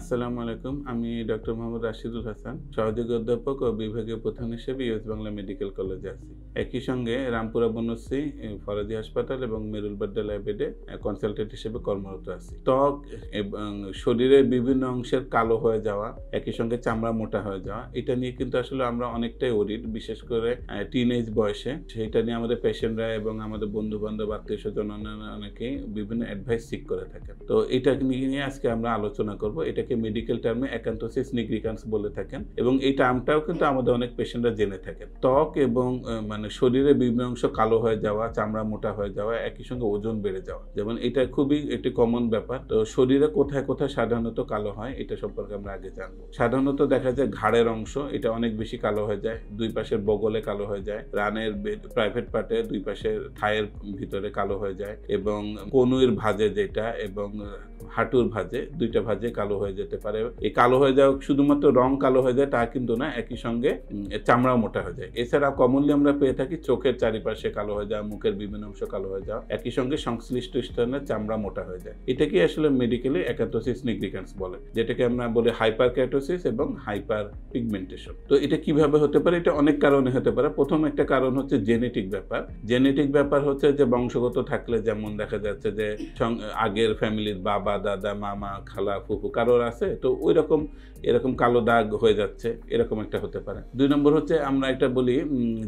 আসসালামু আলাইকুম আমি ডক্টর মোহাম্মদ রাশিদুল হাসান সহযোগী অধ্যাপক ও বিভাগীয় প্রধান হিসেবে ইউএস বাংলা মেডিকেল কলেজে আছি একই সঙ্গে রামপুরা বনশ্রী ফরাজি হাসপাতাল এবং মেরুলবাড্ডা লাইব্রেরিতে কনসালটেন্ট হিসেবে কর্মরত আছি ত্বক এবং শরীরের বিভিন্ন অংশের কালো হয়ে যাওয়া একই সঙ্গে চামড়া মোটা হয়ে যাওয়া এটা নিয়ে কিন্তু আসলে আমরা অনেকটাই ওরিড বিশেষ করে টিন এজ বয়সে সেটা নিয়ে আমাদের পেশেন্টরা এবং আমাদের বন্ধু বান্ধব আত্মীয় স্বজন অনেকেই বিভিন্ন অ্যাডভাইস ঠিক করে থাকেন তো এটা নিয়ে আজকে আমরা আলোচনা করব এটা এটাকে মেডিকেল টার্মে একান্তোসিস নিগ্রিকান্স বলে থাকেন এবং এই টার্মটাও কিন্তু আমাদের অনেক পেশেন্টরা জেনে থাকেন ত্বক এবং মানে শরীরে বিভিন্ন অংশ কালো হয়ে যাওয়া চামড়া মোটা হয়ে যাওয়া একই সঙ্গে ওজন বেড়ে যাওয়া যেমন এটা খুবই একটি কমন ব্যাপার তো শরীরে কোথায় কোথায় সাধারণত কালো হয় এটা সম্পর্কে আমরা আগে জানবো সাধারণত দেখা যায় ঘাড়ের অংশ এটা অনেক বেশি কালো হয়ে যায় দুই পাশের বগলে কালো হয়ে যায় রানের প্রাইভেট পার্টে দুই পাশের থায়ের ভিতরে কালো হয়ে যায় এবং কনুয়ের ভাজে যেটা এবং হাঁটুর ভাঁজে দুইটা ভাজে কালো হয়ে যেতে পারে এই কালো হয়ে যাওয়া শুধুমাত্র রং কালো হয়ে যায় তা কিন্তু না একই সঙ্গে চামড়াও মোটা হয়ে যায় এছাড়া কমনলি আমরা পেয়ে থাকি চোখের চারিপাশে কালো হয়ে যাওয়া মুখের বিভিন্ন অংশ কালো হয়ে যাওয়া একই সঙ্গে সংশ্লিষ্ট স্থানে চামড়া মোটা হয়ে যায় এটাকে আসলে মেডিকেলে একাথোসিস নিগ্রিকান্স বলে যেটাকে আমরা বলি হাইপার ক্যাটোসিস এবং হাইপার পিগমেন্টেশন তো এটা কিভাবে হতে পারে এটা অনেক কারণে হতে পারে প্রথম একটা কারণ হচ্ছে জেনেটিক ব্যাপার জেনেটিক ব্যাপার হচ্ছে যে বংশগত থাকলে যেমন দেখা যাচ্ছে যে আগের ফ্যামিলির বাবা বাবা দাদা মামা খালা ফুফু কারোর আছে তো ওই রকম এরকম কালো দাগ হয়ে যাচ্ছে এরকম একটা হতে পারে দুই নম্বর হচ্ছে আমরা একটা বলি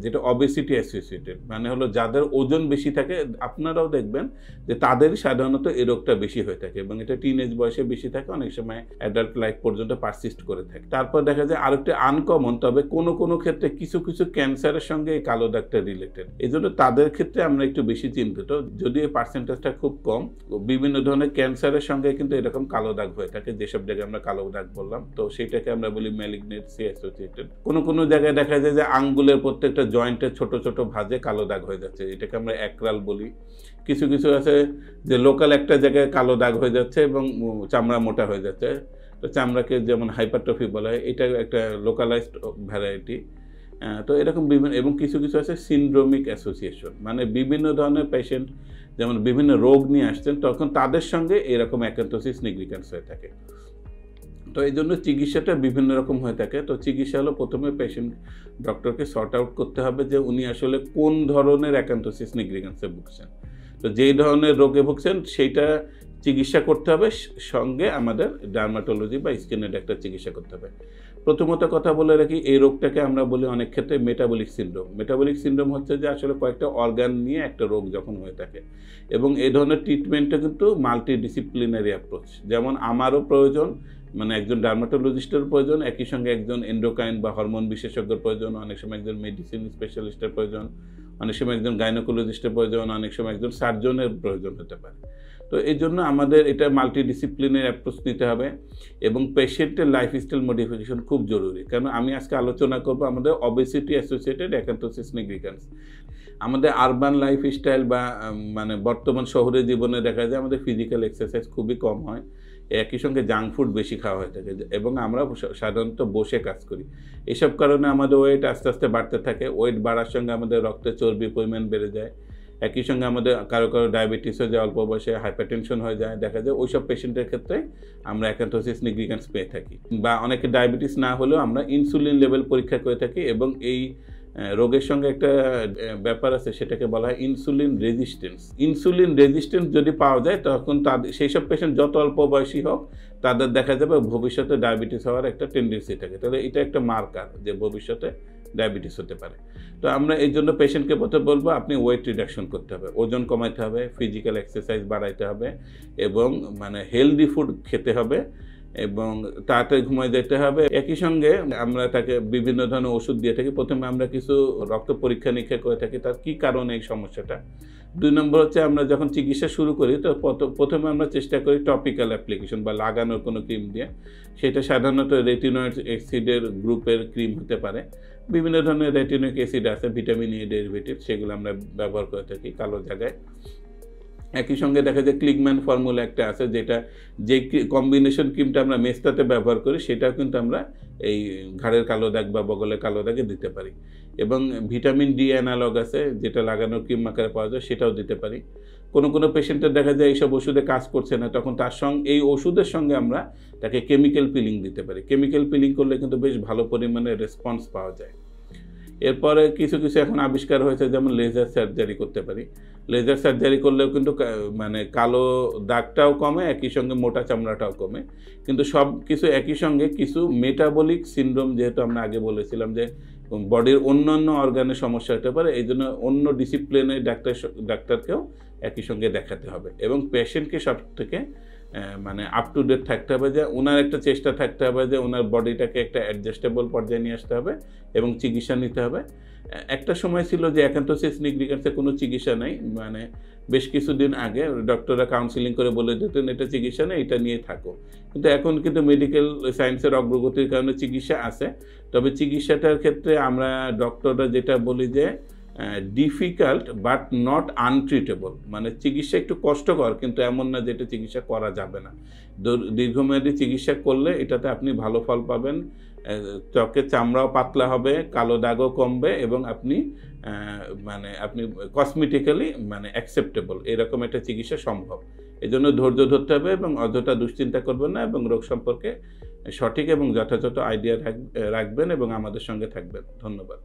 যেটা অবেসিটি অ্যাসোসিয়েটেড মানে হলো যাদের ওজন বেশি থাকে আপনারাও দেখবেন যে তাদের সাধারণত এই রোগটা বেশি হয়ে থাকে এবং এটা টিনেজ বয়সে বেশি থাকে অনেক সময় অ্যাডাল্ট লাইফ পর্যন্ত পারসিস্ট করে থাকে তারপর দেখা যায় আরেকটা আনকমন তবে কোনো কোনো ক্ষেত্রে কিছু কিছু ক্যান্সারের সঙ্গে এই কালো দাগটা রিলেটেড এই জন্য তাদের ক্ষেত্রে আমরা একটু বেশি চিন্তিত যদি এই পার্সেন্টেজটা খুব কম বিভিন্ন ধরনের ক্যান্সারের সঙ্গে কিন্তু এরকম কালো দাগ হয়ে থাকে যেসব জায়গায় আমরা কালো দাগ বললাম তো সেটাকে আমরা বলি ম্যালিগনেন্সি অ্যাসোসিয়েটেড কোনো কোনো জায়গায় দেখা যায় যে আঙ্গুলের প্রত্যেকটা জয়েন্টে ছোট ছোট ভাজে কালো দাগ হয়ে যাচ্ছে এটাকে আমরা একরাল বলি কিছু কিছু আছে যে লোকাল একটা জায়গায় কালো দাগ হয়ে যাচ্ছে এবং চামড়া মোটা হয়ে যাচ্ছে তো চামড়াকে যেমন হাইপারট্রফি বলা হয় এটা একটা লোকালাইজড ভ্যারাইটি তো এরকম বিভিন্ন এবং কিছু কিছু আছে সিনড্রোমিক অ্যাসোসিয়েশন মানে বিভিন্ন ধরনের পেশেন্ট যেমন বিভিন্ন রোগ নিয়ে আসছেন তখন তাদের সঙ্গে এরকম অ্যাকান্টোসিস নিগ্রিকান্স হয়ে থাকে তো এই জন্য চিকিৎসাটা বিভিন্ন রকম হয়ে থাকে তো চিকিৎসা হলো প্রথমে পেশেন্ট ডক্টরকে সর্ট আউট করতে হবে যে উনি আসলে কোন ধরনের অ্যাকান্টোসিস নিগ্রিকান্সে ভুগছেন তো যেই ধরনের রোগে ভুগছেন সেইটা চিকিৎসা করতে হবে সঙ্গে আমাদের ডার্মাটোলজি বা স্কিনের একটা চিকিৎসা করতে হবে প্রথমত কথা বলে রাখি এই রোগটাকে আমরা বলি অনেক ক্ষেত্রে মেটাবলিক সিন্ড্রোম মেটাবলিক সিন্ড্রোম হচ্ছে যে আসলে কয়েকটা অর্গান নিয়ে একটা রোগ যখন হয়ে থাকে এবং এই ধরনের ট্রিটমেন্টটা কিন্তু মাল্টি ডিসিপ্লিনারি অ্যাপ্রোচ যেমন আমারও প্রয়োজন মানে একজন ডার্মাটোলজিস্টের প্রয়োজন একই সঙ্গে একজন এন্ডোকাইন বা হরমোন বিশেষজ্ঞের প্রয়োজন অনেক সময় একজন মেডিসিন স্পেশালিস্টের প্রয়োজন অনেক সময় একজন গাইনোকোলজিস্টের প্রয়োজন অনেক সময় একজন সার্জনের প্রয়োজন হতে পারে তো এই জন্য আমাদের এটা মাল্টিডিসিপ্লিনের অ্যাপ্রোচ নিতে হবে এবং পেশেন্টের লাইফস্টাইল মডিফিকেশন খুব জরুরি কারণ আমি আজকে আলোচনা করব আমাদের অবেসিটি অ্যাসোসিয়েটেড অ্যাকান্থোসিস নিগ্রিকান্স আমাদের আরবান লাইফস্টাইল বা মানে বর্তমান শহরের জীবনে দেখা যায় আমাদের ফিজিক্যাল এক্সারসাইজ খুবই কম হয় একই সঙ্গে জাঙ্ক ফুড বেশি খাওয়া হয়ে থাকে এবং আমরা সাধারণত বসে কাজ করি এসব কারণে আমাদের ওয়েট আস্তে আস্তে বাড়তে থাকে ওয়েট বাড়ার সঙ্গে আমাদের রক্তে চর্বি পরিমাণ বেড়ে যায় একই সঙ্গে আমাদের কারো কারো ডায়াবেটিস হয়ে যায় অল্প বয়সে হাইপারটেনশন হয়ে যায় দেখা যায় ওইসব পেশেন্টের ক্ষেত্রে আমরা অ্যাকান্থোসিস নিগ্রিকান্স পেয়ে থাকি বা অনেকে ডায়াবেটিস না হলেও আমরা ইনসুলিন লেভেল পরীক্ষা করে থাকি এবং এই রোগের সঙ্গে একটা ব্যাপার আছে সেটাকে বলা হয় ইনসুলিন রেজিস্ট্যান্স ইনসুলিন রেজিস্ট্যান্স যদি পাওয়া যায় তখন তাদের সেই সব পেশেন্ট যত অল্প বয়সী হোক তাদের দেখা যাবে ভবিষ্যতে ডায়াবেটিস হওয়ার একটা টেন্ডেন্সি থাকে তাহলে এটা একটা মার্কার যে ভবিষ্যতে ডায়াবেটিস হতে পারে তো আমরা এই জন্য পেশেন্টকে প্রথমে বলবো আপনি ওয়েট রিডাকশন করতে হবে ওজন কমাইতে হবে ফিজিক্যাল এক্সারসাইজ বাড়াইতে হবে এবং মানে হেলদি ফুড খেতে হবে এবং তাড়াতাড়ি ঘুমায় যেতে হবে একই সঙ্গে আমরা তাকে বিভিন্ন ধরনের ওষুধ দিয়ে থাকি প্রথমে আমরা কিছু রক্ত পরীক্ষা নিরীক্ষা করে থাকি তার কী কারণে এই সমস্যাটা দুই নম্বর হচ্ছে আমরা যখন চিকিৎসা শুরু করি তো প্রথমে আমরা চেষ্টা করি টপিক্যাল অ্যাপ্লিকেশন বা লাগানোর কোনো ক্রিম দিয়ে সেটা সাধারণত রেটিনয়েড অ্যাসিডের গ্রুপের ক্রিম হতে পারে বিভিন্ন ধরনের রেটিনিক অ্যাসিড আছে ভিটামিন এ ডেরিভেটিভ সেগুলো আমরা ব্যবহার করে থাকি কালো জায়গায় একই সঙ্গে দেখা যায় ক্লিকম্যান ফর্মুলা একটা আছে যেটা যে কম্বিনেশন ক্রিমটা আমরা মেস্তাতে ব্যবহার করি সেটাও কিন্তু আমরা এই ঘাড়ের কালো দাগ বা বগলের কালো দাগে দিতে পারি এবং ভিটামিন ডি অ্যানালগ আছে যেটা লাগানোর ক্রিম আকারে পাওয়া যায় সেটাও দিতে পারি কোনো কোনো পেশেন্টের দেখা যায় এইসব ওষুধে কাজ করছে না তখন তার সঙ্গে এই ওষুধের সঙ্গে আমরা তাকে কেমিক্যাল পিলিং দিতে পারি কেমিক্যাল পিলিং করলে কিন্তু বেশ ভালো পরিমাণে রেসপন্স পাওয়া যায় এরপরে কিছু কিছু এখন আবিষ্কার হয়েছে যেমন লেজার সার্জারি করতে পারি লেজার সার্জারি করলেও কিন্তু মানে কালো দাগটাও কমে একই সঙ্গে মোটা চামড়াটাও কমে কিন্তু সব কিছু একই সঙ্গে কিছু মেটাবলিক সিন্ড্রোম যেহেতু আমরা আগে বলেছিলাম যে বডির অন্য অন্য অর্গানের সমস্যা হতে পারে এই জন্য অন্য ডিসিপ্লিনে ডাক্তার ডাক্তারকেও একই সঙ্গে দেখাতে হবে এবং পেশেন্টকে সব থেকে মানে আপ টু ডেট থাকতে হবে যে ওনার একটা চেষ্টা থাকতে হবে যে ওনার বডিটাকে একটা অ্যাডজাস্টেবল পর্যায়ে নিয়ে আসতে হবে এবং চিকিৎসা নিতে হবে একটা সময় ছিল যে অ্যাকান্থোসিস নিগ্রিকান্সে কোনো চিকিৎসা নেই মানে বেশ কিছুদিন আগে ডক্টররা কাউন্সিলিং করে বলে দিতেন এটা চিকিৎসা নেই এটা নিয়ে থাকো কিন্তু এখন কিন্তু মেডিকেল সায়েন্সের অগ্রগতির কারণে চিকিৎসা আছে তবে চিকিৎসাটার ক্ষেত্রে আমরা ডক্টররা যেটা বলি যে ডিফিকাল্ট বাট নট আনট্রিটেবল মানে চিকিৎসা একটু কষ্টকর কিন্তু এমন না যেটা চিকিৎসা করা যাবে না দীর্ঘমেয়াদী চিকিৎসা করলে এটাতে আপনি ভালো ফল পাবেন ত্বকের চামড়াও পাতলা হবে কালো দাগও কমবে এবং আপনি মানে আপনি কসমেটিক্যালি মানে অ্যাকসেপ্টেবল এরকম একটা চিকিৎসা সম্ভব এজন্য ধৈর্য ধরতে হবে এবং অযথা দুশ্চিন্তা করবেন না এবং রোগ সম্পর্কে সঠিক এবং যথাযথ আইডিয়া রাখবেন এবং আমাদের সঙ্গে থাকবেন ধন্যবাদ